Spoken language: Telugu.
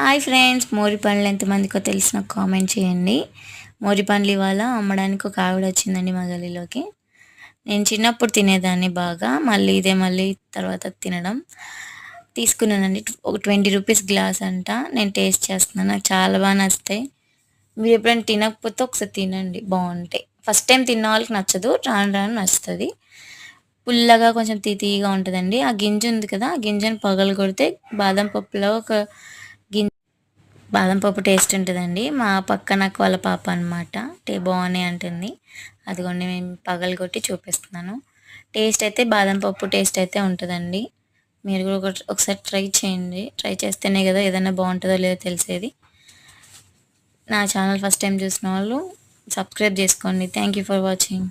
హాయ్ ఫ్రెండ్స్ మోరి పండ్లు ఎంతమందికో తెలిసిన కామెంట్ చేయండి మోరి పండ్లు ఇవాళ అమ్మడానికి ఒక ఆవిడ వచ్చిందండి మా గలీలోకి నేను చిన్నప్పుడు తినేదాన్ని బాగా మళ్ళీ ఇదే మళ్ళీ తర్వాత తినడం తీసుకున్నానండి ఒక ట్వంటీ రూపీస్ గ్లాస్ అంట నేను టేస్ట్ చేస్తున్నాను నాకు చాలా బాగా నచ్చుతాయి మీరు ఎప్పుడైనా తినకపోతే ఒకసారి తినండి బాగుంటాయి ఫస్ట్ టైం తిన్న వాళ్ళకి నచ్చదు రాను రాను నచ్చుతుంది పుల్లగా కొంచెం తీతీగా ఉంటుందండి ఆ గింజ ఉంది కదా ఆ గింజను పగలగొడితే బాదం పప్పులో ఒక గిన్ బాదం పప్పు టేస్ట్ ఉంటుందండి మా పక్క నాకు వాళ్ళ పాప అనమాట టే బాగున్నాయి అంటుంది అదిగోండి మేము పగలగొట్టి చూపిస్తున్నాను టేస్ట్ అయితే బాదం పప్పు టేస్ట్ అయితే ఉంటుందండి మీరు కూడా ఒకసారి ట్రై చేయండి ట్రై చేస్తేనే కదా ఏదైనా బాగుంటుందో లేదో తెలిసేది నా ఛానల్ ఫస్ట్ టైం చూసిన వాళ్ళు సబ్స్క్రైబ్ చేసుకోండి థ్యాంక్ ఫర్ వాచింగ్